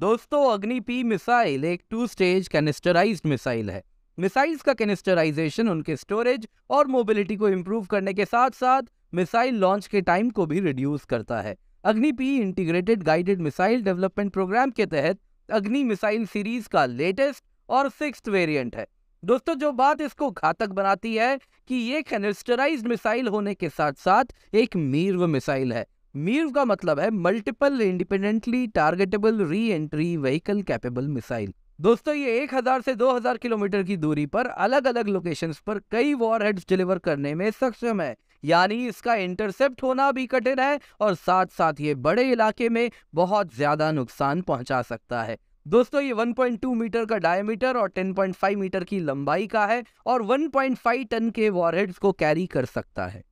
दोस्तों Agni P missile एक two stage canisterize missile है मिसाइल्स का कैनिस्टराइजेशन उनके स्टोरेज और मोबिलिटी को इम्प्रूव करने के साथ साथ मिसाइल लॉन्च के टाइम को भी रिड्यूस करता है Agni P integrated guided missile development programme के तहत अग्नि मिसाइल सीरीज का लेटेस्ट और सिक्स वेरियंट है दोस्तों जो बात इसको घातक बनाती है कि ये कैनिस्टराइज मिसाइल होने के साथ साथ एक मीर्व मिसाइल है मीर का मतलब है multiple independently targetable re entry vehicle capable missile दोस्तों ये 1000 से 2000 किलोमीटर की दूरी पर अलग अलग लोकेशंस पर कई वॉर हेड्स डिलीवर करने में सक्षम है यानी इसका इंटरसेप्ट होना भी कठिन है और साथ साथ ये बड़े इलाके में बहुत ज़्यादा नुकसान पहुंचा सकता है दोस्तों ये 1.2 मीटर का डायमीटर और 10.5 मीटर की लंबाई का है और 1.5 टन के वॉरहेड्स को कैरी कर सकता है